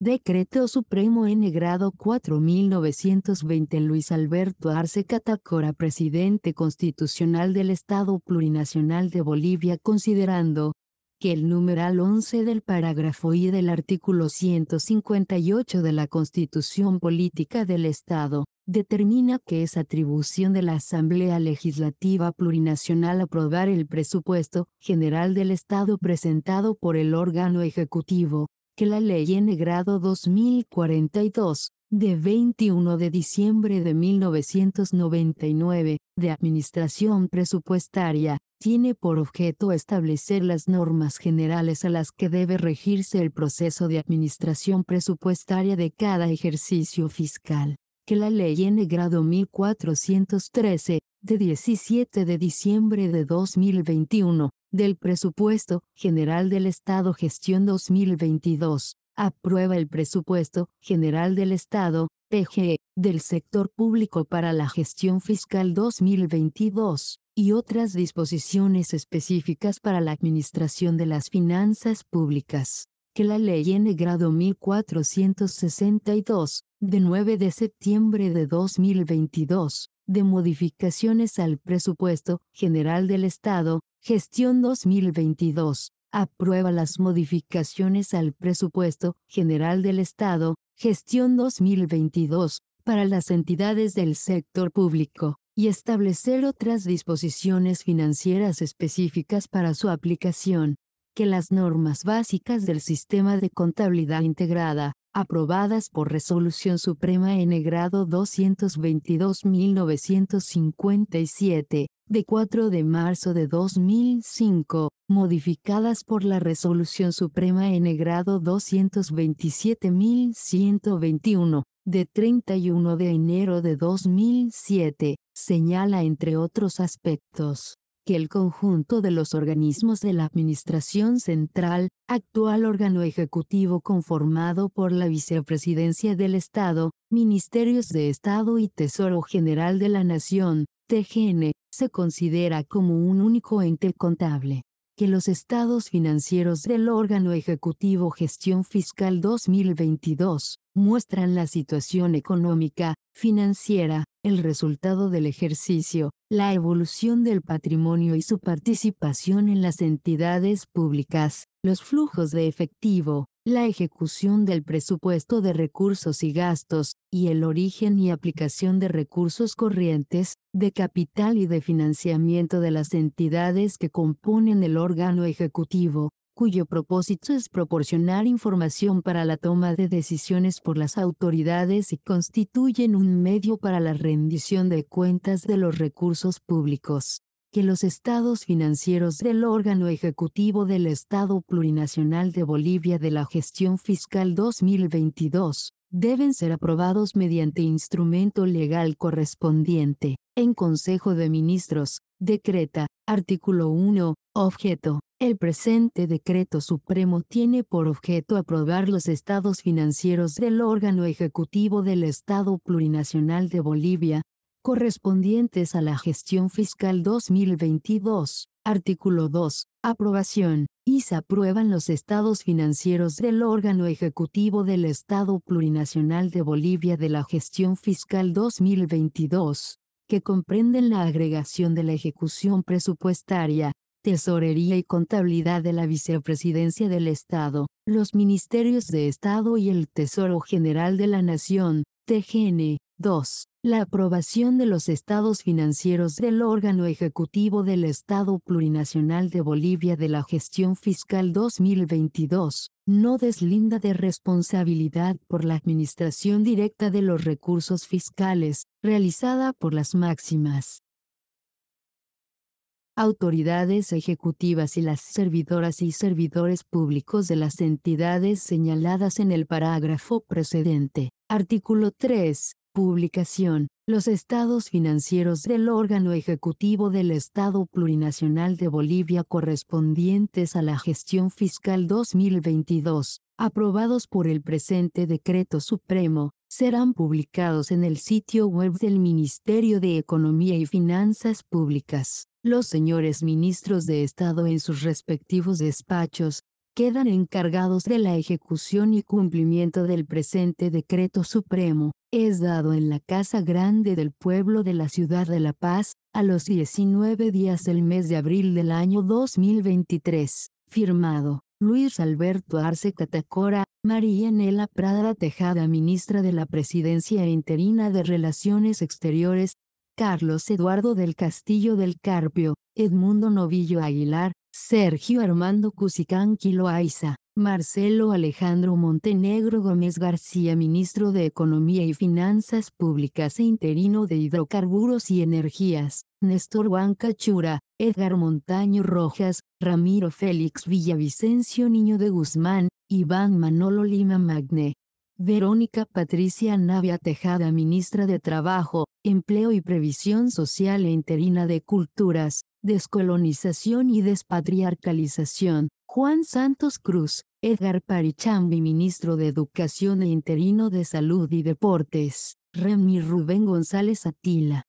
Decreto Supremo N grado 4920 Luis Alberto Arce Catacora Presidente Constitucional del Estado Plurinacional de Bolivia considerando que el numeral 11 del parágrafo I del artículo 158 de la Constitución Política del Estado, determina que es atribución de la Asamblea Legislativa Plurinacional aprobar el presupuesto general del Estado presentado por el órgano ejecutivo, que la Ley en Grado 2042, de 21 de diciembre de 1999, de Administración Presupuestaria, tiene por objeto establecer las normas generales a las que debe regirse el proceso de administración presupuestaria de cada ejercicio fiscal, que la Ley en Grado 1413, de 17 de diciembre de 2021, del Presupuesto General del Estado Gestión 2022. Aprueba el Presupuesto General del Estado, PGE, del sector público para la gestión fiscal 2022 y otras disposiciones específicas para la administración de las finanzas públicas, que la ley en grado 1462, de 9 de septiembre de 2022, de modificaciones al presupuesto general del Estado, gestión 2022. Aprueba las modificaciones al presupuesto general del Estado, gestión 2022, para las entidades del sector público y establecer otras disposiciones financieras específicas para su aplicación, que las normas básicas del sistema de contabilidad integrada, aprobadas por Resolución Suprema en grado 222.957, de 4 de marzo de 2005, modificadas por la Resolución Suprema en grado 227.121, de 31 de enero de 2007, señala entre otros aspectos que el conjunto de los organismos de la Administración Central, actual órgano ejecutivo conformado por la Vicepresidencia del Estado, Ministerios de Estado y Tesoro General de la Nación, TGN, se considera como un único ente contable que los estados financieros del órgano ejecutivo Gestión Fiscal 2022 muestran la situación económica, financiera, el resultado del ejercicio, la evolución del patrimonio y su participación en las entidades públicas, los flujos de efectivo, la ejecución del presupuesto de recursos y gastos, y el origen y aplicación de recursos corrientes, de capital y de financiamiento de las entidades que componen el órgano ejecutivo, cuyo propósito es proporcionar información para la toma de decisiones por las autoridades y constituyen un medio para la rendición de cuentas de los recursos públicos que los estados financieros del órgano ejecutivo del Estado Plurinacional de Bolivia de la Gestión Fiscal 2022 deben ser aprobados mediante instrumento legal correspondiente, en Consejo de Ministros, decreta, artículo 1, objeto. El presente decreto supremo tiene por objeto aprobar los estados financieros del órgano ejecutivo del Estado Plurinacional de Bolivia, correspondientes a la gestión fiscal 2022. Artículo 2. Aprobación. Y se aprueban los estados financieros del órgano ejecutivo del Estado Plurinacional de Bolivia de la gestión fiscal 2022, que comprenden la agregación de la ejecución presupuestaria, tesorería y contabilidad de la vicepresidencia del Estado, los ministerios de Estado y el Tesoro General de la Nación, TGN. 2 la aprobación de los estados financieros del órgano ejecutivo del Estado Plurinacional de Bolivia de la gestión fiscal 2022 no deslinda de responsabilidad por la administración directa de los recursos fiscales, realizada por las máximas autoridades ejecutivas y las servidoras y servidores públicos de las entidades señaladas en el parágrafo precedente. Artículo 3 publicación, los estados financieros del órgano ejecutivo del Estado Plurinacional de Bolivia correspondientes a la gestión fiscal 2022, aprobados por el presente decreto supremo, serán publicados en el sitio web del Ministerio de Economía y Finanzas Públicas. Los señores ministros de Estado en sus respectivos despachos, quedan encargados de la ejecución y cumplimiento del presente decreto supremo, es dado en la Casa Grande del Pueblo de la Ciudad de La Paz, a los 19 días del mes de abril del año 2023, firmado, Luis Alberto Arce Catacora, María Nela Prada Tejada Ministra de la Presidencia Interina de Relaciones Exteriores, Carlos Eduardo del Castillo del Carpio, Edmundo Novillo Aguilar, Sergio Armando Cusicán Quiloaiza, Marcelo Alejandro Montenegro Gómez García Ministro de Economía y Finanzas Públicas e interino de Hidrocarburos y Energías, Néstor Juan Chura, Edgar Montaño Rojas, Ramiro Félix Villavicencio Niño de Guzmán, Iván Manolo Lima Magne. Verónica Patricia Navia Tejada Ministra de Trabajo, Empleo y Previsión Social e Interina de Culturas, descolonización y despatriarcalización, Juan Santos Cruz, Edgar Parichambi, ministro de Educación e interino de Salud y Deportes, Remy Rubén González Atila,